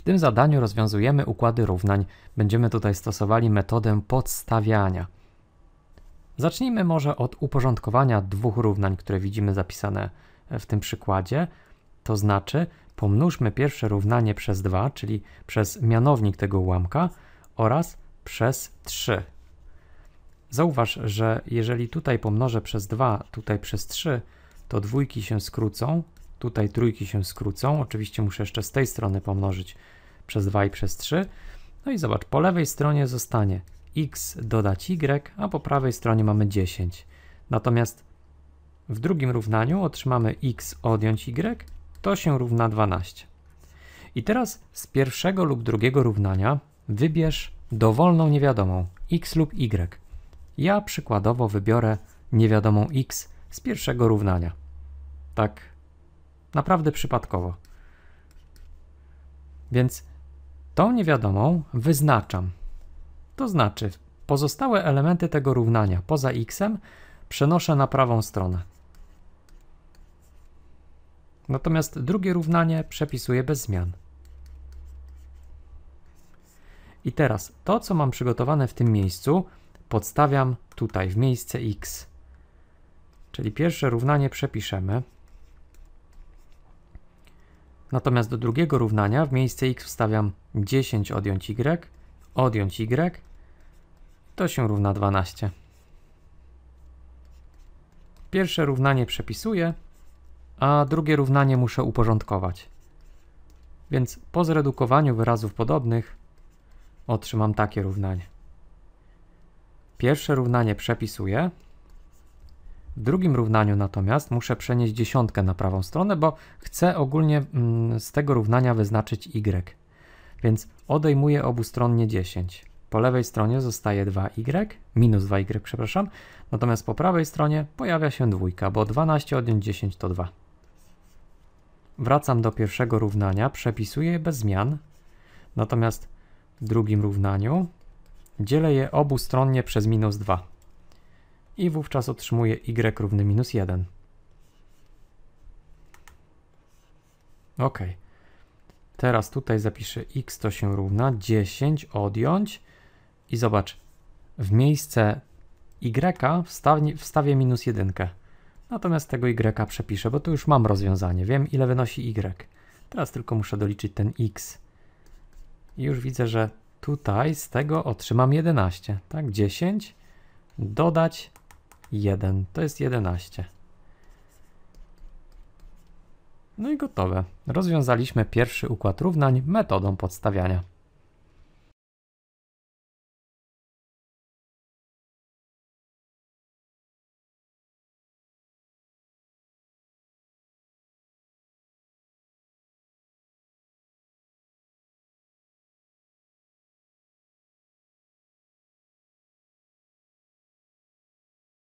W tym zadaniu rozwiązujemy układy równań. Będziemy tutaj stosowali metodę podstawiania. Zacznijmy może od uporządkowania dwóch równań, które widzimy zapisane w tym przykładzie. To znaczy pomnóżmy pierwsze równanie przez 2, czyli przez mianownik tego ułamka oraz przez 3. Zauważ, że jeżeli tutaj pomnożę przez 2, tutaj przez 3, to dwójki się skrócą, Tutaj trójki się skrócą. Oczywiście muszę jeszcze z tej strony pomnożyć przez 2 i przez 3. No i zobacz, po lewej stronie zostanie x dodać y, a po prawej stronie mamy 10. Natomiast w drugim równaniu otrzymamy x odjąć y, to się równa 12. I teraz z pierwszego lub drugiego równania wybierz dowolną niewiadomą x lub y. Ja przykładowo wybiorę niewiadomą x z pierwszego równania. Tak Naprawdę przypadkowo. Więc tą niewiadomą wyznaczam. To znaczy, pozostałe elementy tego równania poza x przenoszę na prawą stronę. Natomiast drugie równanie przepisuję bez zmian. I teraz to, co mam przygotowane w tym miejscu, podstawiam tutaj w miejsce x. Czyli pierwsze równanie przepiszemy. Natomiast do drugiego równania w miejsce x wstawiam 10 odjąć y, odjąć y, to się równa 12. Pierwsze równanie przepisuję, a drugie równanie muszę uporządkować. Więc po zredukowaniu wyrazów podobnych otrzymam takie równanie. Pierwsze równanie przepisuję, w drugim równaniu natomiast muszę przenieść dziesiątkę na prawą stronę, bo chcę ogólnie mm, z tego równania wyznaczyć y. Więc odejmuję obustronnie 10. Po lewej stronie zostaje 2y, minus 2y, przepraszam, natomiast po prawej stronie pojawia się dwójka, bo 12 odjąć 10 to 2. Wracam do pierwszego równania, przepisuję je bez zmian, natomiast w drugim równaniu dzielę je obustronnie przez minus 2 i wówczas otrzymuję y równy minus 1. Ok. Teraz tutaj zapiszę x to się równa 10 odjąć i zobacz, w miejsce y wstawię, wstawię minus 1. Natomiast tego y przepiszę, bo tu już mam rozwiązanie, wiem ile wynosi y. Teraz tylko muszę doliczyć ten x. I już widzę, że tutaj z tego otrzymam 11, tak? 10 dodać 1. To jest 11. No i gotowe. Rozwiązaliśmy pierwszy układ równań metodą podstawiania.